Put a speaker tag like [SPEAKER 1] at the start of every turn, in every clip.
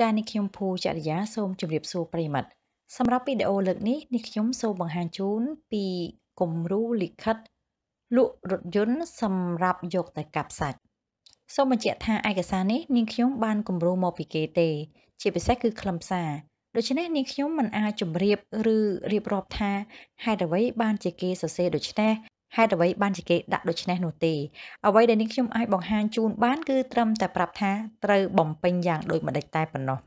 [SPEAKER 1] ចានេះខ្ញុំភូចរិយាសូមជម្រាបសួរប្រិមត្តសម្រាប់វីដេអូលើកនេះនេះខ្ញុំសូមបង្ហាញជូន ពីគំរូលិខិតលក់រថយន្តសម្រាប់យកទៅកាប់សាច់សូមបញ្ជាក់ថាឯកសារនេះនាងខ្ញុំបានគំរូមកពីគេទេជាពិសេសគឺខ្លឹមសារដូច្នេះនាងខ្ញុំមិនអាចជម្រាប ឬរៀបរាប់ថាហេតុអ្វី បានជាគេសរសេរដូច្នេះហេតុអ្វីបានជាគេដាក់ដូច្នេះនោះទេអ្វីដែលនេះខ្ញុំអាចបង្ហាញជូនបានគឺត្រឹមតែប្រាប់ថាត្រូវបំពេញយ៉ាងដូចម្ដេចតែប៉ុណ្ណោះ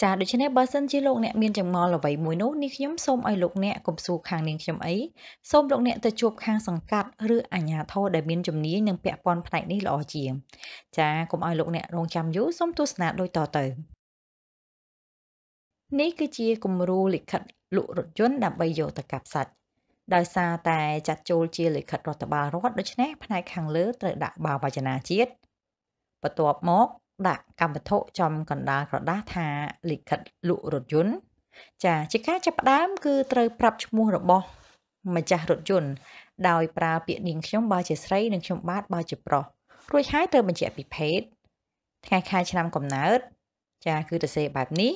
[SPEAKER 1] ចាដូច្នេះបើសិនជាលោកអ្នកមានចម្ងល់អ្វីមួយនោះនេះខ្ញុំសូមឲ្យលោកអ្នកកុំសួរខាងនាងខ្ញុំអីសូមលោកអ្នកទៅជួបខាងសង្កាត់ ឬអាជ្ញាធរដែលមានជំនាញនិងពាក់ព័ន្ធផ្នែកនេះល្អជាងចាកុំឲ្យលោកអ្នករងចាំយូរសូមទស្សនាដូចតទៅនេះគឺជាគំរូលិខិតលក់រថយន្តដើម្បីយកទៅកាប់សាច់ដោយសារតែចាត់ចូលជាលិខិតរដ្ឋបាលរដ្ឋដូច្នេះផ្នែកខាងលើត្រូវដាក់បាវវចនាជាតិបន្ទាប់មកដាក់កម្មវត្ថុចំកណ្ដាលក្រដាស់ថាលិខិតលក់រថយន្តចាជាការចាប់ផ្ដើមគឺត្រូវប្រាប់ឈ្មោះរបស់ម្ចាស់រថយន្តដោយប្រើពាក្យនាងខ្ញុំបើជាស្រីនិងខ្ញុំបាទបើជាប្រុសរួចហើយត្រូវបញ្ជាក់ពីភេទថ្ងៃខែឆ្នាំកំណើតចាគឺទៅសេបែបនេះ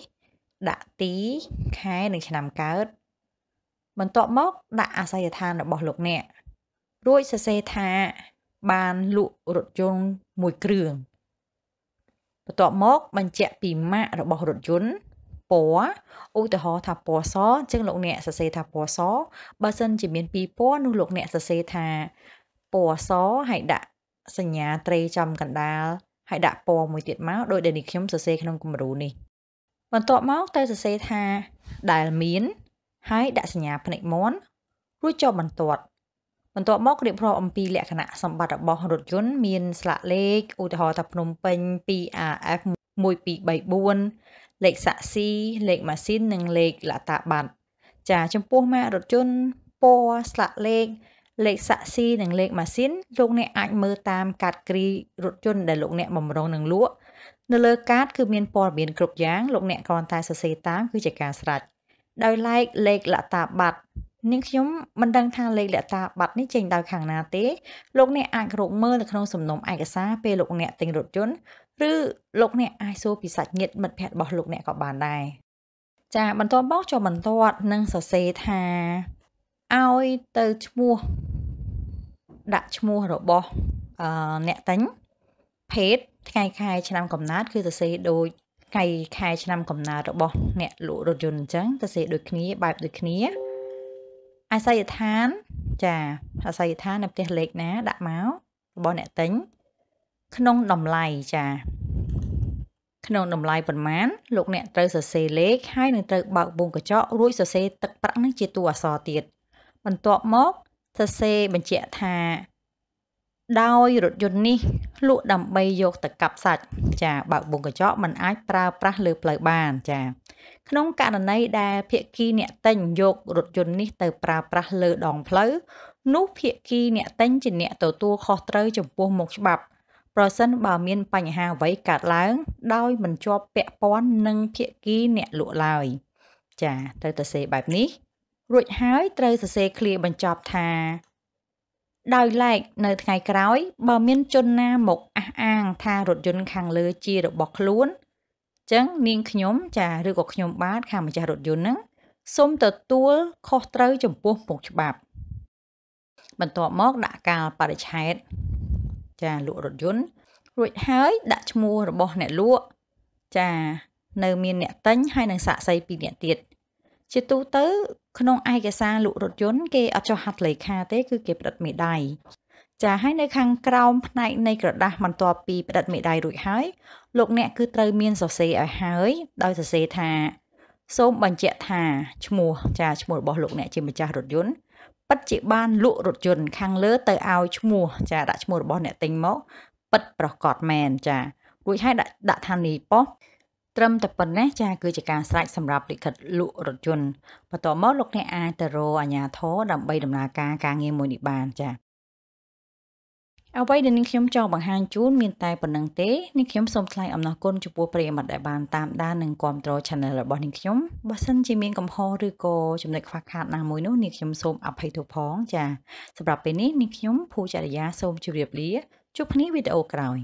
[SPEAKER 1] ដាក់ទីខែនិងឆ្នាំកើតបន្ទាប់មក ដាក់អាស័យដ្ឋានរបស់ លោកអ្នករួចសរសេរថាបានលក់រថយន្តមួយគ្រឿងបន្ទាប់មក បញ្ជាក់ពីម៉ាករបស់រថយន្តពណ៌ឧទាហរណ៍ថាពណ៌សចឹងលោកអ្នកសរសេរថាពណ៌សបើសិនជាមានពីរពណ៌នោះលោកអ្នកសរសេរថាពណ៌សហើយដាក់សញ្ញាត្រីចំកណ្ដាលហើយដាក់ពណ៌មួយទៀតមកដោយដែលនេះខ្ញុំសរសេរក្នុងគំរូនេះបន្ទាប់មកទៅសរសេរថាដែលមានហើយដាក់សញ្ញាភ្នែកមន់រួចចុះបន្ទាត់បន្ទាប់មករៀបរាប់អំពីលក្ខណៈសម្បត្តិរបស់រថយន្តមានស្លាកលេខឧទាហរណ៍ថាភ្នំពេញ 2RF 1234លេខសាក់ស៊ីលេខម៉ាស៊ីននិងលេខលតាប័ណ្ណចាចំពោះម៉ាករថយន្តពណ៌ស្លាកលេខលេខសាក់ស៊ីនិងលេខម៉ាស៊ីនលោកអ្នកអាចមើលតាមកាតគ្រីរថយន្តដែលលោកអ្នកបំរុងនឹងលក់នៅលើកាតគឺមានព័ត៌មានគ្រប់យ៉ាងលោកអ្នកគ្រាន់តែសរសេរតាមគឺជាការស្រេចដោយឡែកលេខលតាប័ត្រនាងខ្ញុំមិនដឹងថាលេខលតាប័ត្រនេះចេញដោយខាងណាទេលោកអ្នកអាចរកមើលនៅក្នុងសំណុំឯកសារពេលលោកអ្នកទិញរថយន្តឬលោកអ្នកអាចសួរពីសាច់ញាតិមិត្តភ័ក្តិរបស់លោកអ្នកក៏បានដែរចាបន្ទាប់មកចូលបន្ទាត់នឹងសរសេរថាឲ្យទៅឈ្មោះដាក់ឈ្មោះរបស់អ្នកទិញភេទថ្ងៃខែឆ្នាំកំណើតគឺសរសេរដូចថ្ងៃខែឆ្នាំកំណើតរបស់អ្នកលក់រថយន្តអញ្ចឹងទៅសេដូចគ្នាបែបដូចគ្នាអាស័យដ្ឋានចាអាស័យដ្ឋាននៅផ្ទះលេខណា ដាក់មករបស់អ្នកទិញក្នុងតម្លៃចា ក្នុងតម្លៃប្រមាណលោក អ្នកត្រូវសរសេរលេខហើយនឹងត្រូវបើកវងកញ្ចក់រួចសរសេរទឹកប្រាក់នឹងជាតួអក្សរទៀតបន្ទាប់មកសរសេរបញ្ជាក់ថាដោយរថយន្តនេះលក់ដើម្បីយកទៅកាប់សាច់ចាបើកបងកញ្ចក់มันអាចប្រើប្រាស់លើផ្លូវបានចា ក្នុងករណីដែលភាគីអ្នកទិញយករថយន្តនេះទៅប្រើប្រាស់លើដង ផ្លូវនោះភាគីអ្នកទិញជាអ្នកទទួលខុសត្រូវចំពោះមុខច្បាប់ប្រសិនបើមានបញ្ហាអ្វីកើតឡើង ដោយមិនជាប់ពាក់ព័ន្ធនឹងភាគីអ្នកលក់ឡើយចាត្រូវទៅសេបែបនេះ រួចហើយត្រូវសរសេរឃ្លាបញ្ចប់ថាដោយឡែកនៅថ្ងៃក្រោយ បើ មានជនណាមកអះអាងថារថយន្តខាងលើជារបស់ខ្លួនចឹងនាងខ្ញុំចាឬក៏ខ្ញុំបាទខាងម្ចាស់រថយន្តហ្នឹងសូមទទួលខុសត្រូវចំពោះមុខច្បាប់បន្ទាប់មកដាក់កាលបរិច្ឆេទចាលក់រថយន្តរួចហើយដាក់ឈ្មោះរបស់អ្នកលក់ចានៅមានអ្នកទិញហើយនឹងសាកសីពីអ្នកទៀតជាទូទៅ ក្នុងឯកសារលក់រថយន្តគេអត់ចុះហត្ថលេខាទេគឺគេផ្តិតមេដៃចាហើយនៅខាងក្រោមផ្នែកនៃក្រដាស់បន្ទាប់ពីផ្តិតមេដៃរួចហើយលោកអ្នក គឺត្រូវមានសរសេរឲ្យហើយ ដោយសរសេរថា សូមបញ្ជាក់ថាឈ្មោះចាឈ្មោះរបស់លោកអ្នកជាម្ចាស់រថយន្តពិតជាបានលក់រថយន្តខាងលើទៅឲ្យឈ្មោះចាដាក់ឈ្មោះរបស់អ្នកទិញមកពិតប្រកបមែនចារួចហើយដាក់ដាក់ថានីប៉ុស្តិ៍ត្រឹមតែប៉ុណ្ណេះចាគឺជាការស្រេចសម្រាប់លិខិតលក់រថយន្តបន្ទាប់មកលោកអ្នកអាចទៅរកអាជ្ញាធរដើម្បី ដំណើរការការងារមួយនេះបានចាអ្វីដែលនាងខ្ញុំចង់បង្ហាញជូនមានតែប៉ុណ្ណឹងទេនាងខ្ញុំសូមថ្លែងអំណរគុណចំពោះប្រិយមិត្តដែលបានតាមដាននិងគ្រប់គ្រង Channel របស់នាងខ្ញុំបើសិនជាមានកំហុសឬក៏ចំណុចខ្វះខាតណាមួយនោះនាងខ្ញុំសូមអភ័យទោសផង ចាសម្រាប់ពេលនេះនាងខ្ញុំភូចរិយាសូមជម្រាប លាជួបគ្នាវីដេអូក្រោយ